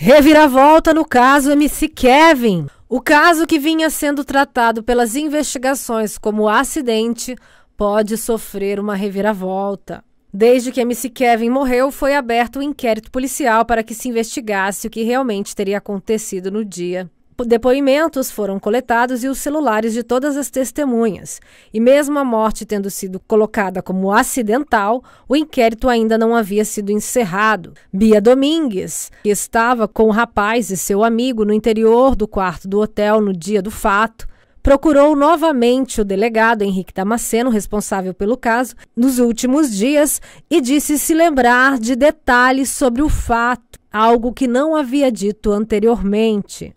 Reviravolta no caso MC Kevin. O caso que vinha sendo tratado pelas investigações como acidente pode sofrer uma reviravolta. Desde que MC Kevin morreu, foi aberto um inquérito policial para que se investigasse o que realmente teria acontecido no dia depoimentos foram coletados e os celulares de todas as testemunhas. E mesmo a morte tendo sido colocada como acidental, o inquérito ainda não havia sido encerrado. Bia Domingues, que estava com o rapaz e seu amigo no interior do quarto do hotel no dia do fato, procurou novamente o delegado Henrique Damasceno, responsável pelo caso, nos últimos dias e disse se lembrar de detalhes sobre o fato, algo que não havia dito anteriormente.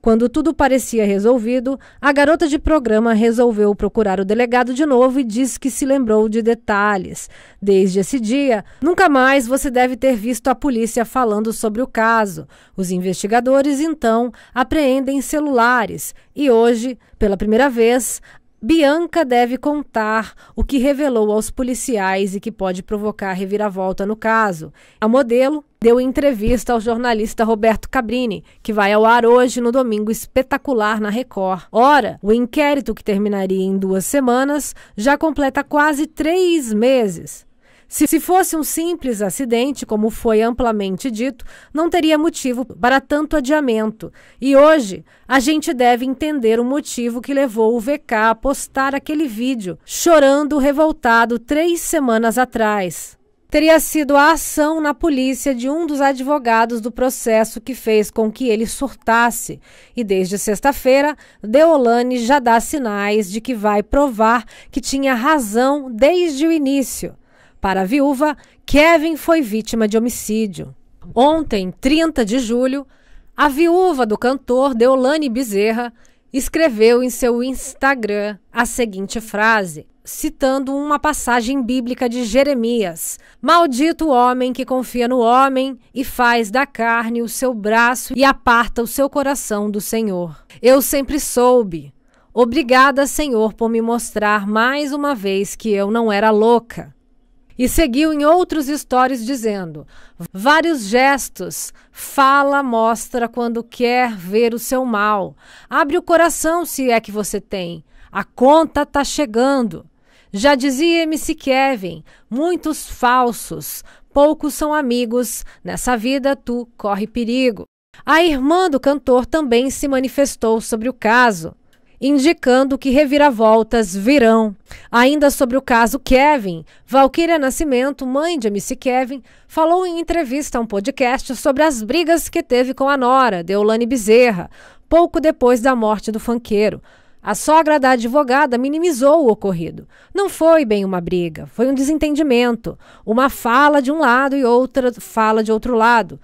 Quando tudo parecia resolvido, a garota de programa resolveu procurar o delegado de novo e disse que se lembrou de detalhes. Desde esse dia, nunca mais você deve ter visto a polícia falando sobre o caso. Os investigadores então apreendem celulares e hoje, pela primeira vez, Bianca deve contar o que revelou aos policiais e que pode provocar reviravolta no caso. A modelo deu entrevista ao jornalista Roberto Cabrini, que vai ao ar hoje no domingo espetacular na Record. Ora, o inquérito que terminaria em duas semanas já completa quase três meses. Se, se fosse um simples acidente, como foi amplamente dito, não teria motivo para tanto adiamento. E hoje, a gente deve entender o motivo que levou o VK a postar aquele vídeo, chorando revoltado três semanas atrás teria sido a ação na polícia de um dos advogados do processo que fez com que ele surtasse. E desde sexta-feira, Deolane já dá sinais de que vai provar que tinha razão desde o início. Para a viúva, Kevin foi vítima de homicídio. Ontem, 30 de julho, a viúva do cantor Deolane Bezerra escreveu em seu Instagram a seguinte frase, citando uma passagem bíblica de Jeremias: Maldito o homem que confia no homem e faz da carne o seu braço e aparta o seu coração do Senhor. Eu sempre soube. Obrigada, Senhor, por me mostrar mais uma vez que eu não era louca. E seguiu em outros stories dizendo: vários gestos, fala, mostra quando quer ver o seu mal. Abre o coração se é que você tem. A conta tá chegando. Já dizia MC Kevin: muitos falsos, poucos são amigos, nessa vida tu corre perigo. A irmã do cantor também se manifestou sobre o caso indicando que reviravoltas virão. Ainda sobre o caso Kevin, Valquíria Nascimento, mãe de MC Kevin, falou em entrevista a um podcast sobre as brigas que teve com a nora, Deolane Bezerra, pouco depois da morte do fanqueiro. A sogra da advogada minimizou o ocorrido. Não foi bem uma briga, foi um desentendimento, uma fala de um lado e outra fala de outro lado.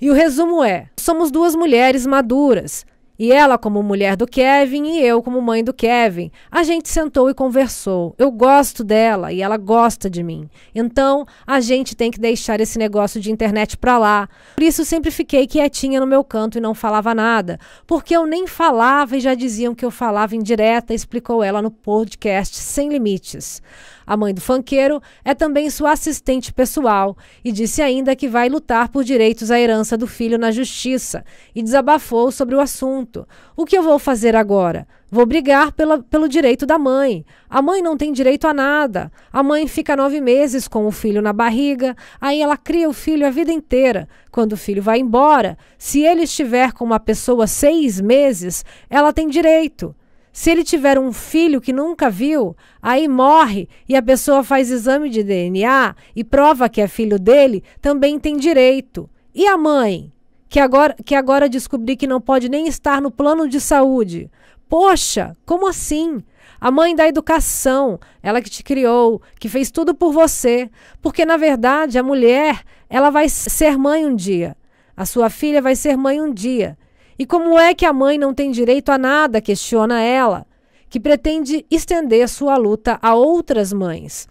E o resumo é: somos duas mulheres maduras. E ela, como mulher do Kevin, e eu, como mãe do Kevin. A gente sentou e conversou. Eu gosto dela e ela gosta de mim. Então, a gente tem que deixar esse negócio de internet pra lá. Por isso, sempre fiquei quietinha no meu canto e não falava nada. Porque eu nem falava e já diziam que eu falava indireta, explicou ela no podcast Sem Limites. A mãe do fanqueiro é também sua assistente pessoal e disse ainda que vai lutar por direitos à herança do filho na justiça e desabafou sobre o assunto. O que eu vou fazer agora? Vou brigar pela, pelo direito da mãe. A mãe não tem direito a nada. A mãe fica nove meses com o filho na barriga, aí ela cria o filho a vida inteira. Quando o filho vai embora, se ele estiver com uma pessoa seis meses, ela tem direito. Se ele tiver um filho que nunca viu, aí morre e a pessoa faz exame de DNA e prova que é filho dele, também tem direito. E a mãe, que agora, que agora descobri que não pode nem estar no plano de saúde? Poxa, como assim? A mãe da educação, ela que te criou, que fez tudo por você. Porque, na verdade, a mulher, ela vai ser mãe um dia. A sua filha vai ser mãe um dia. E como é que a mãe não tem direito a nada? Questiona ela, que pretende estender sua luta a outras mães.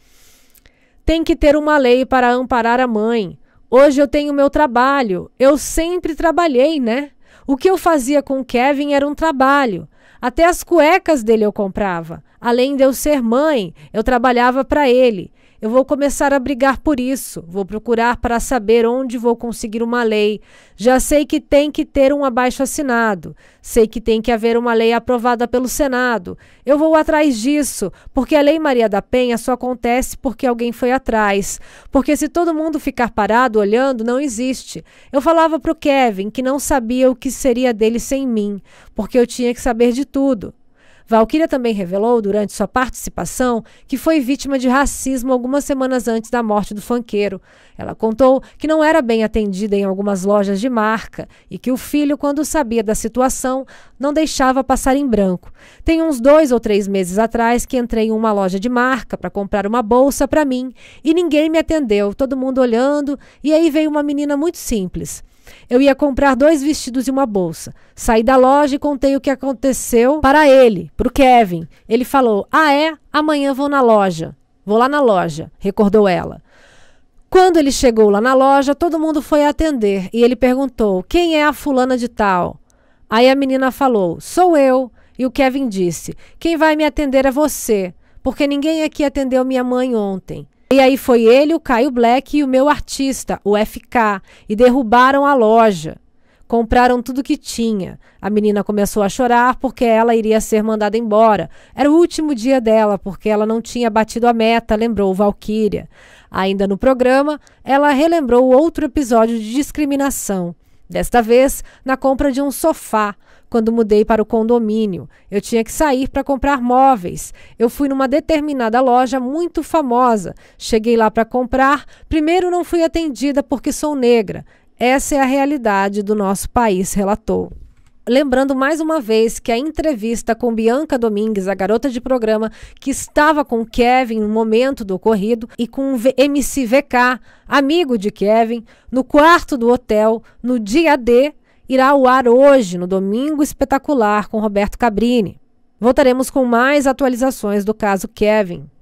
Tem que ter uma lei para amparar a mãe. Hoje eu tenho meu trabalho. Eu sempre trabalhei, né? O que eu fazia com o Kevin era um trabalho. Até as cuecas dele eu comprava. Além de eu ser mãe, eu trabalhava para ele. Eu vou começar a brigar por isso. Vou procurar para saber onde vou conseguir uma lei. Já sei que tem que ter um abaixo assinado. Sei que tem que haver uma lei aprovada pelo Senado. Eu vou atrás disso, porque a Lei Maria da Penha só acontece porque alguém foi atrás. Porque se todo mundo ficar parado olhando, não existe. Eu falava para o Kevin que não sabia o que seria dele sem mim, porque eu tinha que saber de tudo. Valkyria também revelou, durante sua participação, que foi vítima de racismo algumas semanas antes da morte do fanqueiro. Ela contou que não era bem atendida em algumas lojas de marca e que o filho, quando sabia da situação, não deixava passar em branco. Tem uns dois ou três meses atrás que entrei em uma loja de marca para comprar uma bolsa para mim e ninguém me atendeu, todo mundo olhando, e aí veio uma menina muito simples. Eu ia comprar dois vestidos e uma bolsa. Saí da loja e contei o que aconteceu para ele, para o Kevin. Ele falou: Ah, é? Amanhã vou na loja. Vou lá na loja, recordou ela. Quando ele chegou lá na loja, todo mundo foi atender e ele perguntou: Quem é a fulana de tal? Aí a menina falou: Sou eu. E o Kevin disse: Quem vai me atender é você, porque ninguém aqui atendeu minha mãe ontem. E aí foi ele, o Caio Black e o meu artista, o FK, e derrubaram a loja. Compraram tudo que tinha. A menina começou a chorar porque ela iria ser mandada embora. Era o último dia dela, porque ela não tinha batido a meta, lembrou Valquíria. Ainda no programa, ela relembrou outro episódio de discriminação. Desta vez, na compra de um sofá quando mudei para o condomínio. Eu tinha que sair para comprar móveis. Eu fui numa determinada loja muito famosa. Cheguei lá para comprar. Primeiro, não fui atendida porque sou negra. Essa é a realidade do nosso país, relatou. Lembrando mais uma vez que a entrevista com Bianca Domingues, a garota de programa, que estava com Kevin no momento do ocorrido, e com o MC VK, amigo de Kevin, no quarto do hotel, no dia D, irá ao ar hoje, no Domingo Espetacular, com Roberto Cabrini. Voltaremos com mais atualizações do caso Kevin.